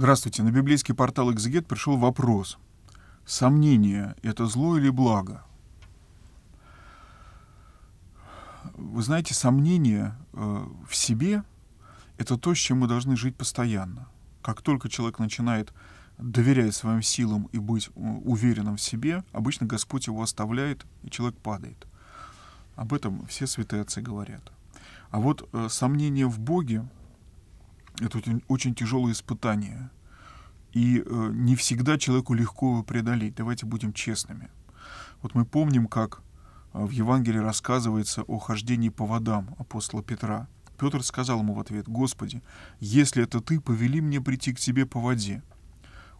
Здравствуйте. На библейский портал «Экзегет» пришел вопрос. Сомнение – это зло или благо? Вы знаете, сомнение э, в себе – это то, с чем мы должны жить постоянно. Как только человек начинает доверять своим силам и быть э, уверенным в себе, обычно Господь его оставляет, и человек падает. Об этом все святые отцы говорят. А вот э, сомнение в Боге это очень, тяжелое испытание. И э, не всегда человеку легко его преодолеть. Давайте будем честными. Вот мы помним, как э, в Евангелии рассказывается о хождении по водам апостола Петра. Петр сказал ему в ответ, «Господи, если это ты, повели мне прийти к тебе по воде».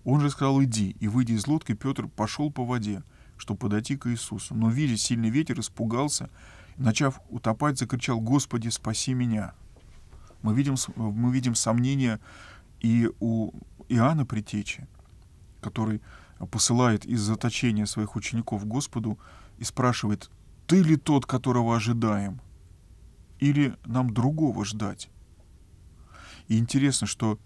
Он же сказал, «Иди», и, выйдя из лодки, Петр пошел по воде, чтобы подойти к Иисусу. Но, видя сильный ветер, испугался, начав утопать, закричал, «Господи, спаси меня!» Мы видим, мы видим сомнения и у Иоанна Притечи, который посылает из заточения своих учеников Господу и спрашивает, «Ты ли тот, которого ожидаем? Или нам другого ждать?» И интересно, что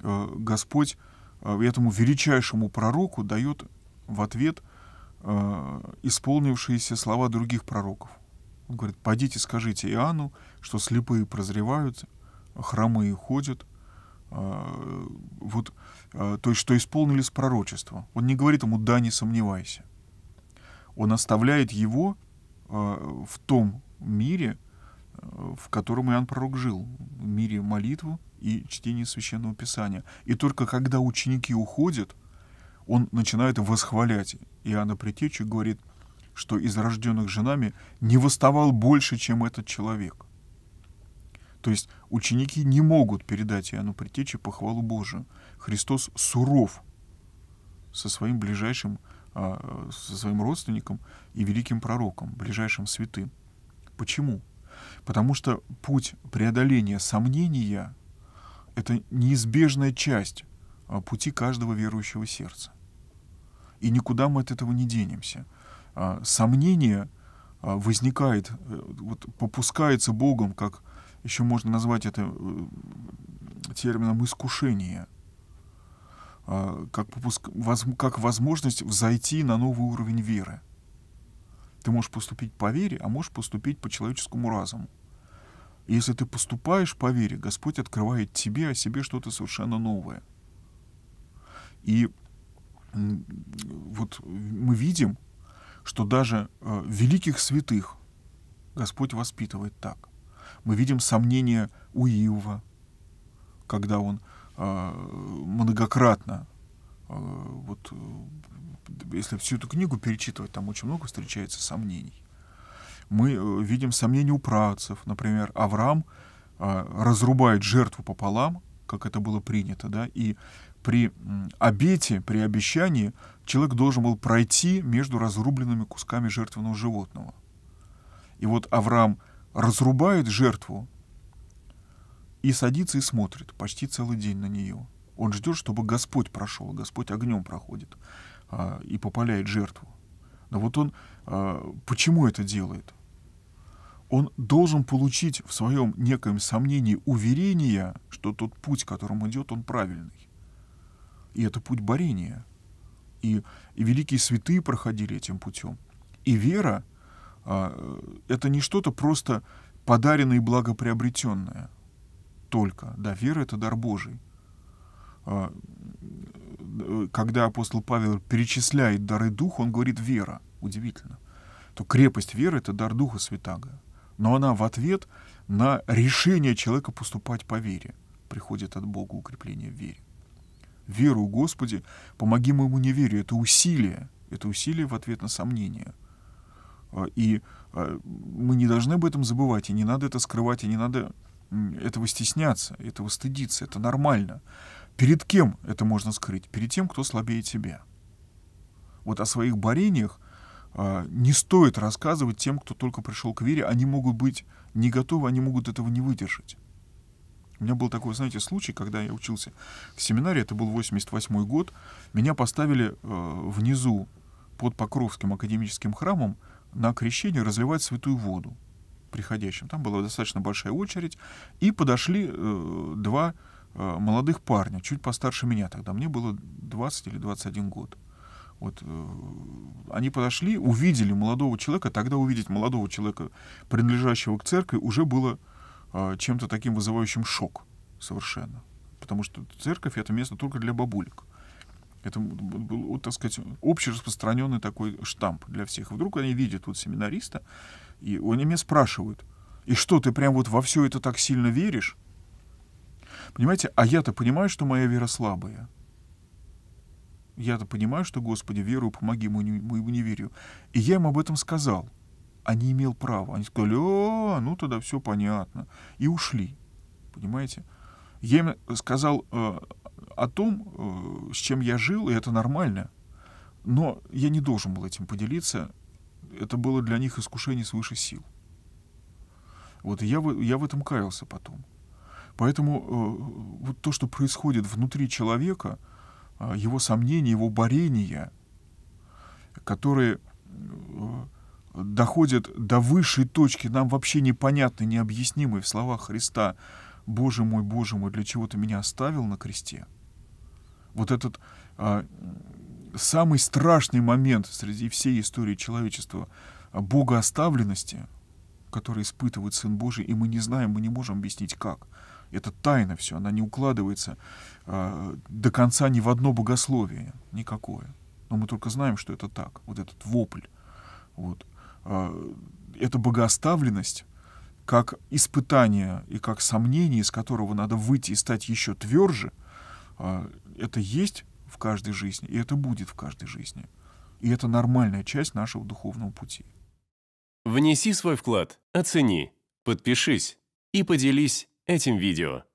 э, Господь э, этому величайшему пророку дает в ответ э, исполнившиеся слова других пророков. Он говорит, «Пойдите, скажите Иоанну, что слепые прозревают, хромые ходят, а, вот, а, то есть, что исполнились пророчества. Он не говорит ему «да, не сомневайся». Он оставляет его а, в том мире, в котором Иоанн Пророк жил, в мире молитвы и чтения Священного Писания. И только когда ученики уходят, он начинает восхвалять Иоанна Притечу и говорит, что из рожденных женами не восставал больше, чем этот человек. То есть ученики не могут передать Иоанну Предтече похвалу Божию. Христос суров со своим ближайшим, а, со своим родственником и великим пророком, ближайшим святым. Почему? Потому что путь преодоления сомнения — это неизбежная часть а, пути каждого верующего сердца. И никуда мы от этого не денемся. А, сомнение возникает, э, вот, попускается Богом как еще можно назвать это э, термином искушение, а, как, попуск, воз, как возможность взойти на новый уровень веры. Ты можешь поступить по вере, а можешь поступить по человеческому разуму. если ты поступаешь по вере, Господь открывает тебе о себе что-то совершенно новое. И вот мы видим, что даже э, великих святых Господь воспитывает так. Мы видим сомнения у Иова, когда он э, многократно, э, вот если всю эту книгу перечитывать, там очень много встречается сомнений. Мы э, видим сомнения у працев, например, Авраам э, разрубает жертву пополам, как это было принято, да, и при обете, при обещании человек должен был пройти между разрубленными кусками жертвенного животного. И вот Авраам разрубает жертву и садится и смотрит почти целый день на нее. Он ждет, чтобы Господь прошел, Господь огнем проходит а, и попаляет жертву. Но вот он а, почему это делает? Он должен получить в своем некоем сомнении уверение, что тот путь, которым идет, он правильный. И это путь борения. И, и великие святые проходили этим путем. И вера — а, э, это не что-то просто подаренное и благоприобретенное. Только. Да, вера — это дар Божий. А, э, э, когда апостол Павел перечисляет дары Духа, он говорит «вера». Удивительно. То крепость веры — это дар Духа Святаго. Но она в ответ на решение человека поступать по вере. Приходит от Бога укрепление в вере. Веру, Господи, помоги моему неверию. Это усилие. Это усилие в ответ на сомнение — а, и а, мы не должны об этом забывать, и не надо это скрывать, и не надо этого стесняться, этого стыдиться, это нормально. Перед кем это можно скрыть? Перед тем, кто слабее тебя. Вот о своих борениях а, не стоит рассказывать тем, кто только пришел к вере. Они могут быть не готовы, они могут этого не выдержать. У меня был такой, знаете, случай, когда я учился в семинаре, это был 88 год, меня поставили э, внизу под Покровским академическим храмом на крещение разливать святую воду приходящим. Там была достаточно большая очередь. И подошли э, два э, молодых парня, чуть постарше меня тогда. Мне было 20 или 21 год. Вот, э, они подошли, увидели молодого человека. Тогда увидеть молодого человека, принадлежащего к церкви, уже было э, чем-то таким вызывающим шок совершенно. Потому что церковь — это место только для бабулек. Это был, так сказать, общераспространенный такой штамп для всех. Вдруг они видят вот семинариста, и у меня спрашивают, и что, ты прям вот во все это так сильно веришь? Понимаете, а я-то понимаю, что моя вера слабая. Я-то понимаю, что, Господи, верую, помоги мы не неверию. И я им об этом сказал. А не имел права. Они сказали, о, «Э, ну тогда все понятно. И ушли. Понимаете? Я им сказал э, о том, э, с чем я жил, и это нормально. Но я не должен был этим поделиться. Это было для них искушение свыше сил. Вот я, я в этом каялся потом. Поэтому э, вот то, что происходит внутри человека, э, его сомнения, его борения, которые доходят до высшей точки, нам вообще непонятной, необъяснимой в словах Христа, «Боже мой, Боже мой, для чего ты меня оставил на кресте?» вот этот а, самый страшный момент среди всей истории человечества а, богооставленности, который испытывает Сын Божий, и мы не знаем, мы не можем объяснить как. Это тайна все, она не укладывается а, до конца ни в одно богословие, никакое. Но мы только знаем, что это так, вот этот вопль. Вот. А, эта богооставленность как испытание и как сомнение, из которого надо выйти и стать еще тверже, а, это есть в каждой жизни, и это будет в каждой жизни. И это нормальная часть нашего духовного пути. Внеси свой вклад, оцени, подпишись и поделись этим видео.